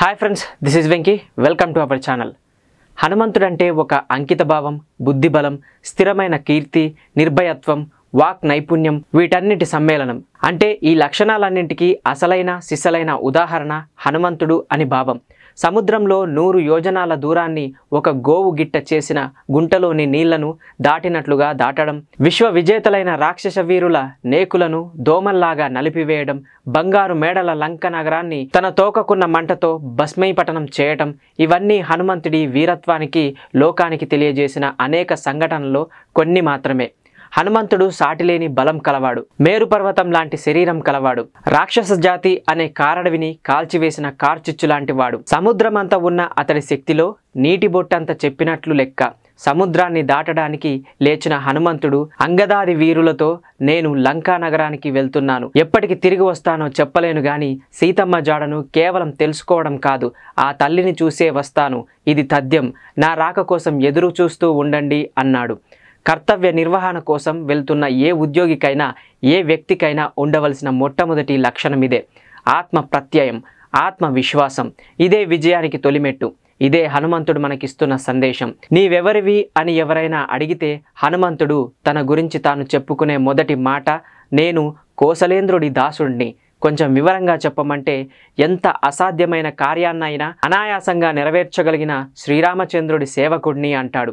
hi friends this is Venky welcome to our channel హనుమంతుడంటే ఒక అంకితభావం బుద్ధిబలం స్థిరమైన కీర్తి నిర్భయత్వం వాక్ నైపుణ్యం వీటన్నిటి సమ్మేళనం అంటే ఈ లక్షణాలన్నింటికీ అసలైన సిసలైన ఉదాహరణ హనుమంతుడు అని భావం సముద్రంలో నూరు యోజనాల దూరాన్ని ఒక గోవు గిట్ట చేసిన గుంటలోని నీళ్లను దాటినట్లుగా దాటడం విశ్వ విజేతలైన రాక్షస వీరుల నేకులను దోమల్లాగా నలిపివేయడం బంగారు మేడల లంక నగరాన్ని తన తోకకున్న మంటతో భస్మైపటనం చేయటం ఇవన్నీ హనుమంతుడి వీరత్వానికి లోకానికి తెలియజేసిన అనేక సంఘటనలో కొన్ని మాత్రమే హనుమంతుడు సాటిలేని బలం కలవాడు మేరు పర్వతం లాంటి శరీరం కలవాడు రాక్షస జాతి అనే కారడవిని కాల్చివేసిన కార్చిచ్చు లాంటి వాడు సముద్రమంతా ఉన్న అతడి శక్తిలో నీటి బొట్టంత చెప్పినట్లు లెక్క సముద్రాన్ని దాటడానికి లేచిన హనుమంతుడు అంగదాది వీరులతో నేను లంకా నగరానికి వెళ్తున్నాను ఎప్పటికి తిరిగి వస్తానో చెప్పలేను గాని సీతమ్మ జాడను కేవలం తెలుసుకోవడం కాదు ఆ తల్లిని చూసే వస్తాను ఇది తథ్యం నా రాక కోసం ఎదురు చూస్తూ ఉండండి అన్నాడు కర్తవ్య నిర్వహణ కోసం వెళ్తున్న ఏ ఉద్యోగికైనా ఏ వ్యక్తికైనా ఉండవలసిన మొట్టమొదటి లక్షణం ఇదే ఆత్మ ప్రత్యయం ఆత్మవిశ్వాసం ఇదే విజయానికి తొలిమెట్టు ఇదే హనుమంతుడు మనకిస్తున్న సందేశం నీవెవరివి అని ఎవరైనా అడిగితే హనుమంతుడు తన గురించి తాను చెప్పుకునే మొదటి మాట నేను కోసలేంద్రుడి దాసుడిని కొంచెం వివరంగా చెప్పమంటే ఎంత అసాధ్యమైన కార్యాన్నైనా అనాయాసంగా నెరవేర్చగలిగిన శ్రీరామచంద్రుడి సేవకుడిని అంటాడు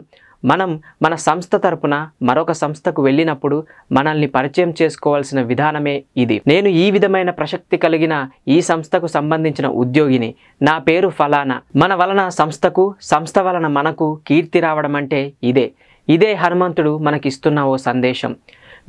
మనం మన సంస్థ తరపున మరొక సంస్థకు వెళ్ళినప్పుడు మనల్ని పరిచయం చేసుకోవాల్సిన విధానమే ఇది నేను ఈ విధమైన ప్రసక్తి కలిగిన ఈ సంస్థకు సంబంధించిన ఉద్యోగిని నా పేరు ఫలానా మన వలన సంస్థకు సంస్థ వలన మనకు కీర్తి రావడం అంటే ఇదే ఇదే హనుమంతుడు మనకిస్తున్న ఓ సందేశం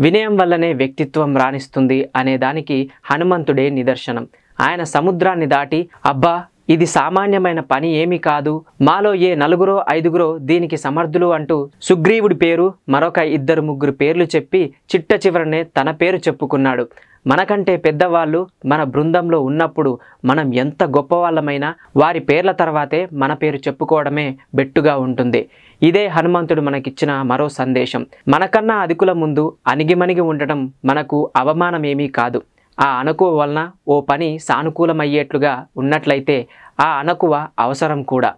వినయం వల్లనే వ్యక్తిత్వం రాణిస్తుంది అనే దానికి హనుమంతుడే నిదర్శనం ఆయన సముద్రాన్ని దాటి అబ్బా ఇది సామాన్యమైన పని ఏమీ కాదు మాలో ఏ నలుగురో ఐదుగురో దీనికి సమర్థులు అంటూ సుగ్రీవుడి పేరు మరొక ఇద్దరు ముగ్గురు పేర్లు చెప్పి చిట్ట చివరనే తన పేరు చెప్పుకున్నాడు మనకంటే పెద్దవాళ్ళు మన బృందంలో ఉన్నప్పుడు మనం ఎంత గొప్పవాళ్ళమైనా వారి పేర్ల తర్వాతే మన పేరు చెప్పుకోవడమే బెట్టుగా ఉంటుంది ఇదే హనుమంతుడు మనకిచ్చిన మరో సందేశం మనకన్నా అధికుల ముందు అణిగిమణిగి ఉండటం మనకు అవమానమేమీ కాదు ఆ అణకువ వలన ఓ పని సానుకూలమయ్యేట్లుగా ఉన్నట్లయితే ఆ అణకువ అవసరం కూడా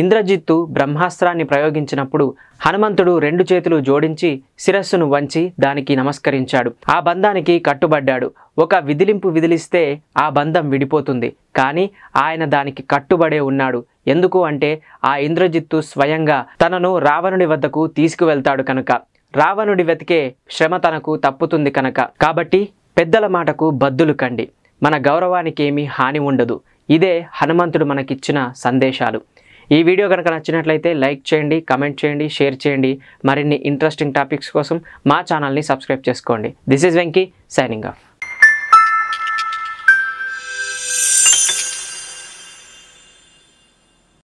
ఇంద్రజిత్తు బ్రహ్మాస్త్రాన్ని ప్రయోగించినప్పుడు హనుమంతుడు రెండు చేతులు జోడించి శిరస్సును వంచి దానికి నమస్కరించాడు ఆ బంధానికి కట్టుబడ్డాడు ఒక విదిలింపు విదిలిస్తే ఆ బంధం విడిపోతుంది కానీ ఆయన దానికి కట్టుబడే ఉన్నాడు ఎందుకు అంటే ఆ ఇంద్రజిత్తు స్వయంగా తనను రావణుడి వద్దకు తీసుకువెళ్తాడు కనుక రావణుడి వెతికే శ్రమ తనకు తప్పుతుంది కనుక కాబట్టి పెద్దల మాటకు బద్దులు కండి మన గౌరవానికి ఏమీ హాని ఉండదు ఇదే హనుమంతుడు మనకిచ్చిన సందేశాలు ఈ వీడియో కనుక నచ్చినట్లయితే లైక్ చేయండి కమెంట్ చేయండి షేర్ చేయండి మరిన్ని ఇంట్రెస్టింగ్ టాపిక్స్ కోసం మా ఛానల్ని సబ్స్క్రైబ్ చేసుకోండి this is Venky signing of